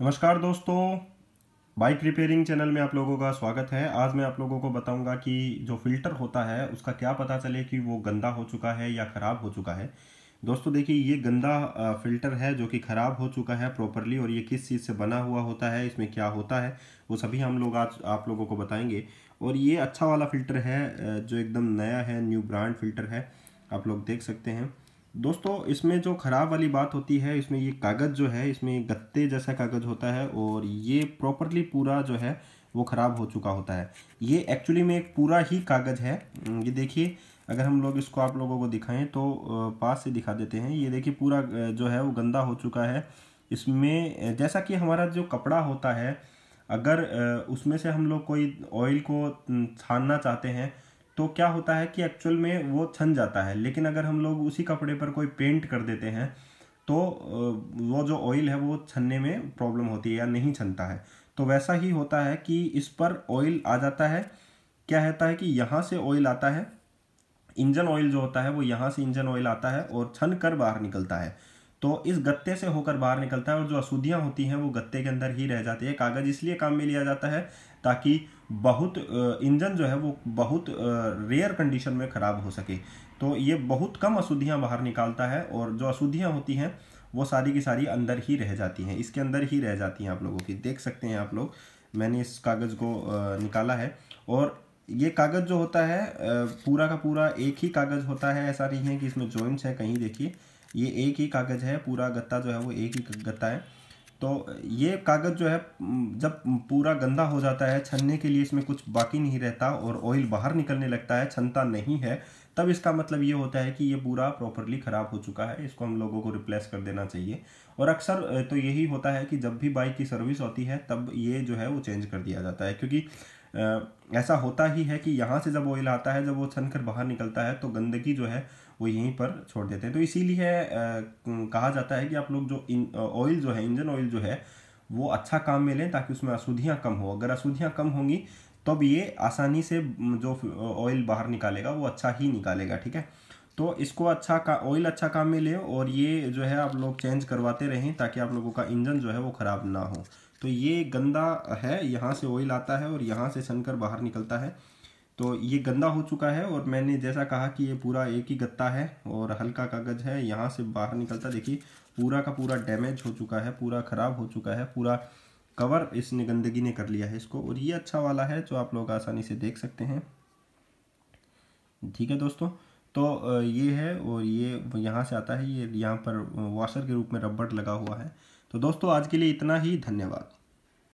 नमस्कार दोस्तों bike repairing channel में आप लोगों का स्वागत है आज मैं आप लोगों को बताऊंगा कि जो फ़िल्टर होता है उसका क्या पता चले कि वो गंदा हो चुका है या ख़राब हो चुका है दोस्तों देखिए ये गंदा फ़िल्टर है जो कि ख़राब हो चुका है प्रॉपरली और ये किस चीज़ से बना हुआ होता है इसमें क्या होता है वो सभी हम लोग आज आप लोगों को बताएंगे और ये अच्छा वाला फ़िल्टर है जो एकदम नया है न्यू ब्रांड फ़िल्टर है आप लोग देख सकते हैं दोस्तों इसमें जो ख़राब वाली बात होती है इसमें ये कागज़ जो है इसमें गत्ते जैसा कागज़ होता है और ये प्रॉपरली पूरा जो है वो ख़राब हो चुका होता है ये एक्चुअली में एक पूरा ही कागज़ है हम्म, ये देखिए अगर हम लोग इसको आप लोगों को दिखाएं तो पास से दिखा देते हैं ये देखिए पूरा जो है वो गंदा हो चुका है इसमें जैसा कि हमारा जो कपड़ा होता है अगर उसमें से हम लोग कोई ऑयल को हम्म, छानना चाहते हैं तो क्या होता है कि एक्चुअल में वो छन जाता है लेकिन अगर हम लोग उसी कपड़े पर कोई पेंट कर देते हैं तो वो जो ऑयल है वो छनने में प्रॉब्लम होती है या नहीं छनता है तो वैसा ही होता है कि इस पर ऑयल आ जाता है क्या रहता है कि यहाँ से ऑयल आता है इंजन ऑयल जो होता है वो यहाँ से इंजन ऑयल आता है और छन कर बाहर निकलता है तो इस गत्ते से होकर बाहर निकलता है और जो अशुद्धियाँ होती हैं वो गत्ते के अंदर ही रह जाती है कागज़ इसलिए काम में लिया जाता है ताकि बहुत इंजन जो है वो बहुत रेयर कंडीशन में ख़राब हो सके तो ये बहुत कम अशुद्धियाँ बाहर निकालता है और जो अशुद्धियाँ होती हैं वो सारी की सारी अंदर ही रह जाती हैं इसके अंदर ही रह जाती हैं आप लोगों की देख सकते हैं आप लोग मैंने इस कागज़ को निकाला है और ये कागज़ जो होता है पूरा का पूरा एक ही कागज़ होता है ऐसा नहीं है कि इसमें जॉइंट्स है कहीं देखिए ये एक ही कागज़ है पूरा गत्ता जो है वो एक ही गत्ता है तो ये कागज़ जो है जब पूरा गंदा हो जाता है छनने के लिए इसमें कुछ बाकी नहीं रहता और ऑयल बाहर निकलने लगता है छनता नहीं है तब इसका मतलब ये होता है कि ये पूरा प्रॉपरली ख़राब हो चुका है इसको हम लोगों को रिप्लेस कर देना चाहिए और अक्सर तो यही होता है कि जब भी बाइक की सर्विस होती है तब ये जो है वो चेंज कर दिया जाता है क्योंकि ऐसा होता ही है कि यहाँ से जब ऑयल आता है जब वो छन कर बाहर निकलता है तो गंदगी जो है वो यहीं पर छोड़ देते हैं तो इसीलिए कहा जाता है कि आप लोग जो ऑयल जो है इंजन ऑयल जो है वो अच्छा काम में लें ताकि उसमें अशुद्धियाँ कम हो अगर अशुद्धियाँ कम होंगी तब ये आसानी से जो ऑयल बाहर निकालेगा वो अच्छा ही निकालेगा ठीक है तो इसको अच्छा का ऑयल अच्छा काम में ले और ये जो है आप लोग चेंज करवाते रहें ताकि आप लोगों का इंजन जो है वो ख़राब ना हो तो ये गंदा है यहाँ से ऑयल आता है और यहाँ से सनकर बाहर निकलता है तो ये गंदा हो चुका है और मैंने जैसा कहा कि ये पूरा एक ही गत्ता है और हल्का कागज़ है यहाँ से बाहर निकलता देखिए पूरा का पूरा डैमेज हो चुका है पूरा ख़राब हो चुका है पूरा कवर इसने गंदगी ने कर लिया है इसको और ये अच्छा वाला है जो आप लोग आसानी से देख सकते हैं ठीक है दोस्तों तो ये है और ये यहाँ से आता है ये यहाँ पर वॉशर के रूप में रबड़ लगा हुआ है तो दोस्तों आज के लिए इतना ही धन्यवाद